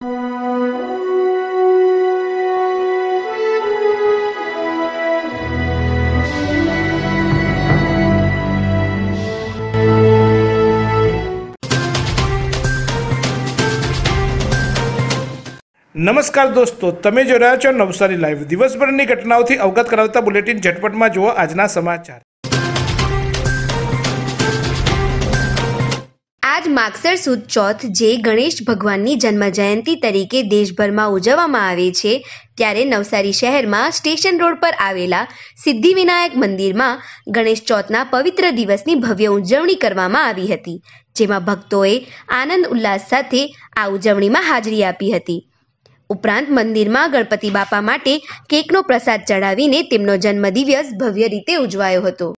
નમસ્કાર દોસ્તો તમે જોઈ રહ્યા છો નવસારી લાઈવ દિવસભરની ઘટનાઓથી અવગત કરાવતા બુલેટિન ઝટપટમાં જુઓ આજના સમાચાર આજ માગસર સુદ ચોથ જે ગણેશ ભગવાનની જન્મ જન્મજયંતિ તરીકે દેશભરમાં ઉજવવામાં આવે છે ત્યારે નવસારી શહેરમાં સ્ટેશન રોડ પર આવેલા સિદ્ધિવિનાયક મંદિરમાં ગણેશ ચોથના પવિત્ર દિવસની ભવ્ય ઉજવણી કરવામાં આવી હતી જેમાં ભક્તોએ આનંદ ઉલ્લાસ સાથે આ ઉજવણીમાં હાજરી આપી હતી ઉપરાંત મંદિરમાં ગણપતિ બાપા માટે કેકનો પ્રસાદ ચઢાવીને તેમનો જન્મદિવસ ભવ્ય રીતે ઉજવાયો હતો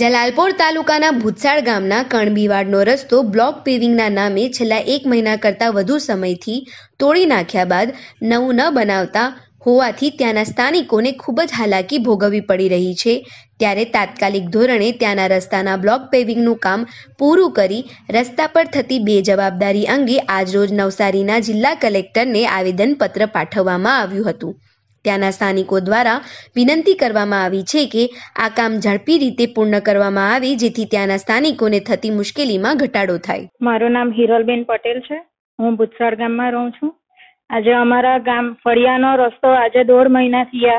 જલાલપોર તાલુકાના ભૂતસાળ ગામના કણબીવાડનો રસ્તો બ્લોક પેવિંગના નામે છેલ્લા એક મહિના કરતાં વધુ સમયથી તોડી નાખ્યા બાદ નવું ન બનાવતા હોવાથી ત્યાંના સ્થાનિકોને ખૂબ જ હાલાકી ભોગવવી પડી રહી છે ત્યારે તાત્કાલિક ધોરણે ત્યાંના રસ્તાના બ્લોક પેવિંગનું કામ પૂરું કરી રસ્તા પર થતી બે જવાબદારી અંગે આજરોજ નવસારીના જિલ્લા કલેક્ટરને આવેદનપત્ર પાઠવવામાં આવ્યું હતું ત્યાંના સ્થાનિકો દ્વારા વિનંતી કરવામાં આવી છે કે આ કામ ઝડપી રીતે પૂર્ણ કરવામાં આવે જેથી ત્યાંના સ્થાનિકોને થતી મુશ્કેલીમાં ઘટાડો થાય મારું નામ હિરલબેન પટેલ છે હું ભૂતસાળ ગામમાં રહું છું આજે અમારા ગામ ફળિયાનો રસ્તો આજે દોઢ મહિનાથી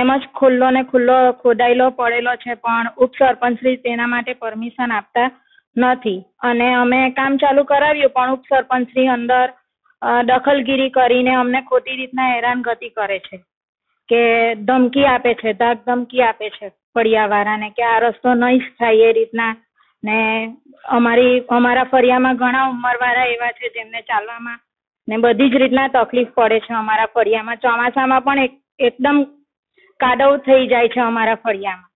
એમ જ ખુલ્લો ને ખુલ્લો ખોદાયેલો પડેલો છે પણ ઉપસરપંચશ્રી તેના માટે પરમિશન આપતા નથી અને અમે કામ ચાલુ કરાવ્યું પણ ઉપસરપંચની અંદર દખલગીરી કરીને અમને ખોટી રીતના હેરાનગતિ કરે છે કે ધમકી આપે છે ધાક ધમકી આપે છે ફળિયાવાળાને કે આ રસ્તો નહીં જ થાય એ રીતના ને અમારી અમારા ફળિયામાં ઘણા ઉંમરવાળા એવા છે જેમને ચાલવામાં ને બધી જ રીતના તકલીફ પડે છે અમારા ફળિયામાં ચોમાસામાં પણ એકદમ કાદવ થઈ જાય છે અમારા ફળિયામાં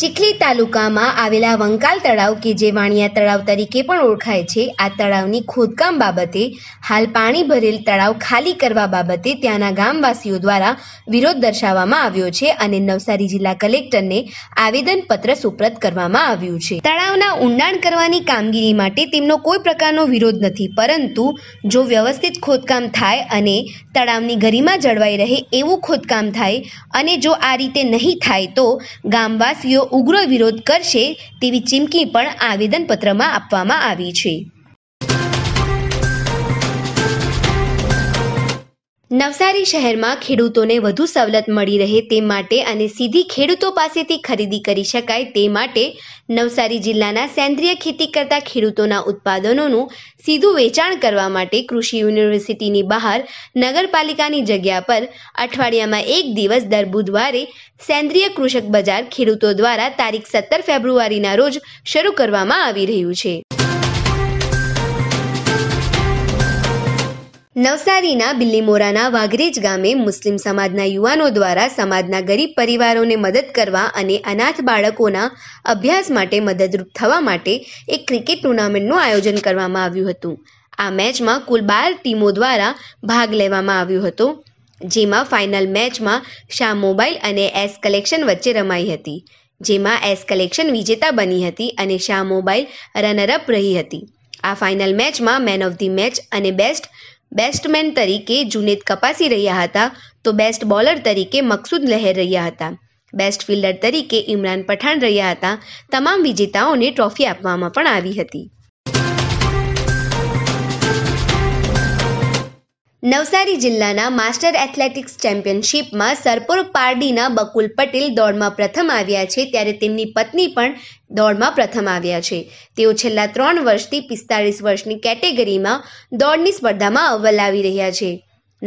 ચીખલી તાલુકામાં આવેલા વંકાલ તળાવ કે જે વાણિયા તળાવ તરીકે પણ ઓળખાય છે આ તળાવની ખોદકામ બાબતે હાલ પાણી ભરેલ તળાવ ખાલી કરવા બાબતે ત્યાંના ગામવાસીઓ દ્વારા વિરોધ દર્શાવવામાં આવ્યો છે અને નવસારી જિલ્લા કલેક્ટરને આવેદનપત્ર સુપ્રત કરવામાં આવ્યું છે તળાવના ઊંડાણ કરવાની કામગીરી માટે તેમનો કોઈ પ્રકારનો વિરોધ નથી પરંતુ જો વ્યવસ્થિત ખોદકામ થાય અને તળાવની ગરિમા જળવાઈ રહે એવું ખોદકામ થાય અને જો આ રીતે નહીં થાય તો ગામવાસીઓ ઉગ્ર વિરોધ કરશે તેવી ચીમકી પણ આવેદનપત્રમાં આપવામાં આવી છે નવસારી શહેરમાં ખેડૂતોને વધુ સવલત મળી રહે તે માટે અને સીધી ખેડૂતો પાસેથી ખરીદી કરી શકાય તે માટે નવસારી જિલ્લાના સેન્દ્રીય ખેતી કરતા ખેડૂતોના ઉત્પાદનોનું સીધું વેચાણ કરવા માટે કૃષિ યુનિવર્સિટીની બહાર નગરપાલિકાની જગ્યા પર અઠવાડિયામાં એક દિવસ દર બુધવારે સેન્દ્રીય કૃષક બજાર ખેડૂતો દ્વારા તારીખ સત્તર ફેબ્રુઆરીના રોજ શરૂ કરવામાં આવી રહ્યું છે નવસારીના બિલ્લીમોરાના વાઘરેજ ગામે મુસ્લિમ સમાજના યુવાનો દ્વારા સમાજના ગરીબ પરિવારોને મદદ કરવા અને અનાથ બાળકોના અભ્યાસ માટે મદદરૂપ થવા માટે એક ક્રિકેટ ટુર્નામેન્ટનું આયોજન કરવામાં આવ્યું હતું આ મેચમાં કુલ બાર ટીમો દ્વારા ભાગ લેવામાં આવ્યો હતો જેમાં ફાઇનલ મેચમાં શાહ મોબાઈલ અને એસ કલેક્શન વચ્ચે રમાઈ હતી જેમાં એસ કલેક્શન વિજેતા બની હતી અને શાહ મોબાઈલ રનરઅપ રહી હતી આ ફાઇનલ મેચમાં મેન ઓફ ધી મેચ અને બેસ્ટ બેસ્ટમેન તરીકે જુનેદ કપાસી રહ્યા હતા તો બેસ્ટ બોલર તરીકે મકસૂદ લહેર રહ્યા હતા બેસ્ટ ફિલ્ડર તરીકે ઇમરાન પઠાણ રહ્યા હતા તમામ વિજેતાઓને ટ્રોફી આપવામાં પણ આવી હતી નવસારી જિલ્લાના માસ્ટર એથ્લેટિક્સ ચેમ્પિયનશિપમાં સરપોર પારડીના બકુલ પટેલ દોડમાં પ્રથમ આવ્યા છે ત્યારે તેમની પત્ની પણ દોડમાં પ્રથમ આવ્યા છે તેઓ છેલ્લા ત્રણ વર્ષથી પિસ્તાળીસ વર્ષની કેટેગરીમાં દોડની સ્પર્ધામાં અવ્વલ આવી રહ્યા છે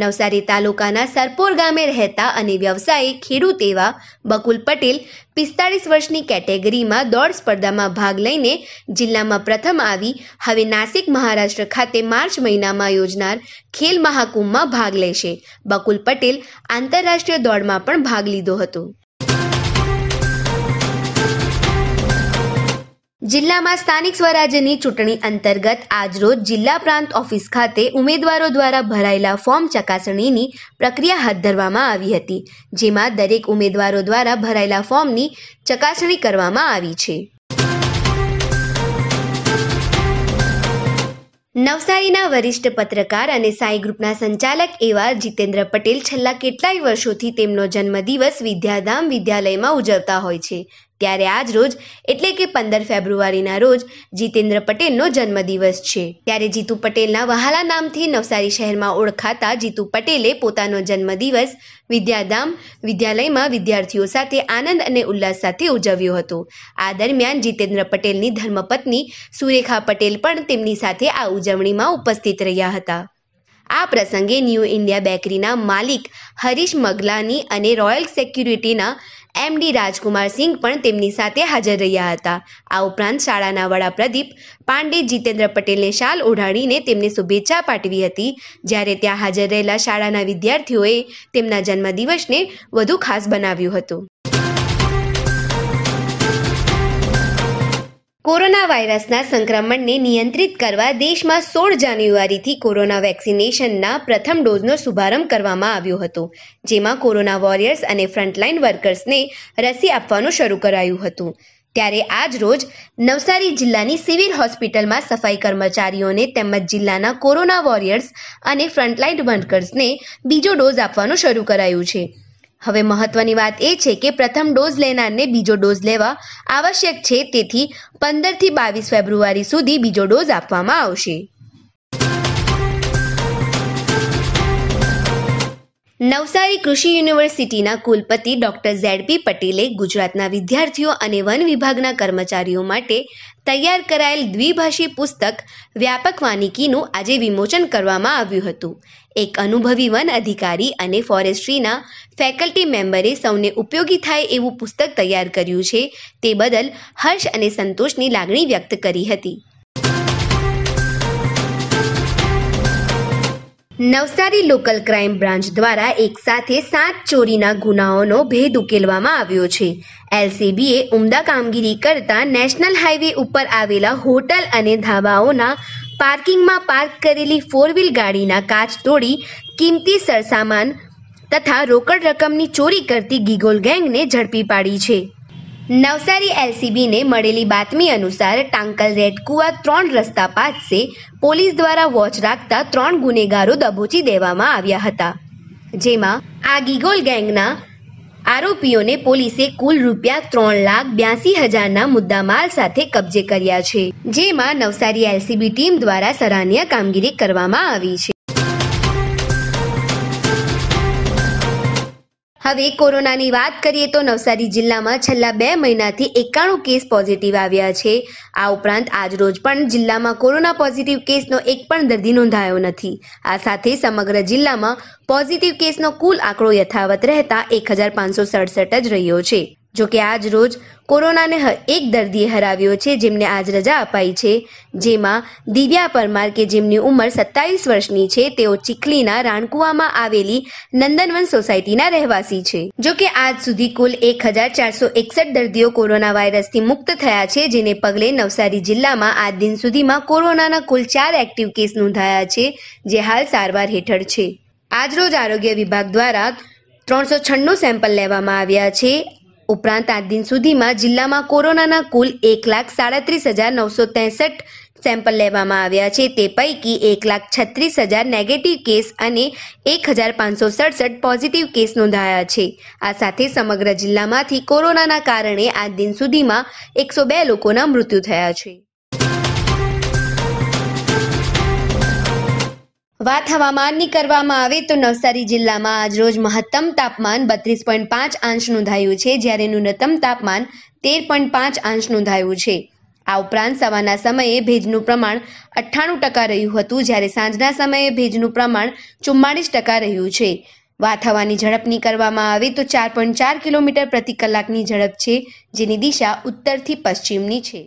નવસારી તાલુકાના સરપોર ગામે રહેતા અને વ્યવસાયી ખેડૂત એવા બકુલ પટેલ પિસ્તાળીસ વર્ષની કેટેગરીમાં દોડ સ્પર્ધામાં ભાગ લઈને જિલ્લામાં પ્રથમ આવી હવે નાસિક મહારાષ્ટ્ર ખાતે માર્ચ મહિનામાં યોજનાર ખેલ મહાકુંભમાં ભાગ લેશે બકુલ પટેલ આંતરરાષ્ટ્રીય દોડમાં પણ ભાગ લીધો હતો જિલ્લામાં સ્થાનિક સ્વરાજ્યની ચૂંટણી અંતર્ગત આજરોજ જિલ્લા પ્રાંત ઓફિસ ખાતે ઉમેદવારો દ્વારા ભરાયેલા ફોર્મ ચકાસણીની પ્રક્રિયા હાથ ધરવામાં આવી હતી જેમાં દરેક ઉમેદવારો દ્વારા ભરાયેલા ફોર્મની ચકાસણી કરવામાં આવી છે નવસારીના વરિષ્ઠ પત્રકાર અને સાઈ ગ્રુપના સંચાલક એવા જીતેન્દ્ર પટેલ છેલ્લા કેટલાય વર્ષોથી તેમનો જન્મદિવસ વિદ્યાધામ વિદ્યાલયમાં ઉજવતા હોય છે ત્યારે આજ રોજ એટલે કે પંદર ફેબ્રુઆરીના રોજ જીતેન્દ્ર પટેલનો જન્મદિવસ છે ત્યારે જીતુ પટેલના વહાલા નામથી નવસારી શહેરમાં ઓળખાતા જીતુ પટેલે પોતાનો જન્મદિવસ વિદ્યાધામ વિદ્યાલયમાં વિદ્યાર્થીઓ સાથે આનંદ અને ઉલ્લાસ સાથે ઉજવ્યો હતો આ દરમિયાન જીતેન્દ્ર પટેલની ધર્મપત્ની સુરેખા પટેલ પણ તેમની સાથે આ ઉજવણીમાં ઉપસ્થિત રહ્યા હતા આ પ્રસંગે ન્યૂ ઇન્ડિયા બેકરીના માલિક હરીશ મગલાની અને રોયલ સેક્યુરિટીના એમડી રાજકુમાર સિંઘ પણ તેમની સાથે હાજર રહ્યા હતા આ ઉપરાંત શાળાના વડા પ્રદીપ પાંડે જીતેન્દ્ર પટેલને શાલ ઓઢાડીને તેમને શુભેચ્છા પાઠવી હતી જ્યારે ત્યાં હાજર રહેલા શાળાના વિદ્યાર્થીઓએ તેમના જન્મદિવસને વધુ ખાસ બનાવ્યું હતું કોરોના વાયરસના સંક્રમણને નિયંત્રિત કરવા દેશમાં સોળ જાન્યુઆરીથી કોરોના વેક્સિનેશનના પ્રથમ ડોઝનો શુભારંભ કરવામાં આવ્યો હતો જેમાં કોરોના વોરિયર્સ અને ફ્રન્ટલાઇન વર્કર્સને રસી આપવાનું શરૂ કરાયું હતું ત્યારે આજ રોજ નવસારી જિલ્લાની સિવિલ હોસ્પિટલમાં સફાઈ કર્મચારીઓને તેમજ જિલ્લાના કોરોના વોરિયર્સ અને ફ્રન્ટલાઇન વર્કર્સને બીજો ડોઝ આપવાનું શરૂ કરાયું છે હવે મહત્વની વાત એ છે કે પ્રથમ ડોઝ લેનારને બીજો ડોઝ લેવા આવશ્યક છે તેથી પંદરથી બાવીસ ફેબ્રુઆરી સુધી બીજો ડોઝ આપવામાં આવશે નવસારી કૃષિ યુનિવર્સિટીના કુલપતિ ડોક્ટર ઝેડપી પટેલે ગુજરાતના વિદ્યાર્થીઓ અને વન વિભાગના કર્મચારીઓ માટે તૈયાર કરાયેલ દ્વિભાષી પુસ્તક વ્યાપક વાનિકીનું આજે વિમોચન કરવામાં આવ્યું હતું એક અનુભવી વન અધિકારી અને ફોરેસ્ટ્રીના ફેકલ્ટી મેમ્બરે સૌને ઉપયોગી થાય એવું પુસ્તક તૈયાર કર્યું છે તે બદલ હર્ષ અને સંતોષની લાગણી વ્યક્ત કરી હતી નવસારી લોકલ ક્રાઇમ બ્રાન્ચ દ્વારા એકસાથે સાત ચોરીના ગુનાઓનો ભેદ ઉકેલવામાં આવ્યો છે એલસીબીએ ઉમદા કામગીરી કરતા નેશનલ હાઈવે ઉપર આવેલા હોટલ અને ધાબાઓના પાર્કિંગમાં પાર્ક કરેલી ફોર વ્હીલ ગાડીના કાચ તોડી કિંમતી સરસામાન તથા રોકડ રકમની ચોરી કરતી ગીગોલ ગેંગને ઝડપી પાડી છે નવસારી એલસીબીને મળેલી બાતમી અનુસાર ટાંકલ રેડકુવા ત્રણ રસ્તા પાસે પોલીસ દ્વારા વોચ રાખતા ત્રણ ગુનેગારો દબોચી દેવામાં આવ્યા હતા જેમાં આ ગીગોલ ગેંગના આરોપીઓને પોલીસે કુલ રૂપિયા ત્રણ લાખ બ્યાસી હજારના મુદ્દામાલ સાથે કબજે કર્યા છે જેમાં નવસારી એલસીબી ટીમ દ્વારા સરાહનીય કામગીરી કરવામાં આવી છે હવે કોરોનાની વાત કરીએ તો નવસારી જિલ્લામાં છેલ્લા બે મહિનાથી એકાણું કેસ પોઝિટિવ આવ્યા છે આ ઉપરાંત આજરોજ પણ જિલ્લામાં કોરોના પોઝિટિવ કેસનો એક પણ દર્દી નોંધાયો નથી આ સાથે સમગ્ર જિલ્લામાં પોઝિટિવ કેસનો કુલ આંકડો યથાવત રહેતા એક હજાર પાંચસો સડસઠ જ રહ્યો છે જોકે આજ રોજ કોરોનાને એક દર્દીએ હરાવ્યો છે જેમને આજ રજા અપાઈ છે જેમાં દિવ્યા પરમાર કે જેમની ઉંમર સત્તાવીસ વર્ષની છે તેઓ ચીખલીના રાણકુવામાં આવેલી નંદનવન સોસાયટીના રહેવાસી છે જોકે આજ સુધી કુલ એક હજાર ચારસો એકસઠ દર્દીઓ કોરોના વાયરસથી મુક્ત થયા છે જેને પગલે નવસારી જિલ્લામાં આજ દિન સુધીમાં કોરોનાના કુલ ચાર એક્ટિવ કેસ નોંધાયા છે જે હાલ સારવાર હેઠળ છે આજરોજ આરોગ્ય વિભાગ દ્વારા ત્રણસો છન્નું સેમ્પલ લેવામાં આવ્યા છે ઉપરાંત આ દિન સુધીમાં જિલ્લામાં કોરોનાના કુલ એક લાખ સાડત્રીસ હજાર નવસો ત્રેસઠ સેમ્પલ લેવામાં આવ્યા છે તે પૈકી એક લાખ છત્રીસ હજાર નેગેટિવ કેસ અને એક હજાર પાંચસો સડસઠ પોઝિટિવ કેસ નોંધાયા છે આ સાથે સમગ્ર જિલ્લામાંથી કોરોનાના કારણે આ દિન સુધીમાં એકસો બે લોકોના મૃત્યુ થયા છે વાત હવામાનની કરવામાં આવે તો નવસારી જિલ્લામાં આજરોજ મહત્તમ તાપમાન બત્રીસ પોઈન્ટ પાંચ આંશ નોંધાયું છે જ્યારે ન્યૂનતમ તાપમાન તેર પોઈન્ટ પાંચ આંશ નોંધાયું છે આ ઉપરાંત સવારના સમયે ભેજનું પ્રમાણ અઠ્ઠાણું ટકા રહ્યું હતું જ્યારે સાંજના સમયે ભેજનું પ્રમાણ ચુમ્માળીસ ટકા રહ્યું છે વાત હવાની ઝડપની કરવામાં આવે તો ચાર પોઈન્ટ ચાર કિલોમીટર પ્રતિ કલાકની ઝડપ છે જેની દિશા ઉત્તરથી પશ્ચિમની છે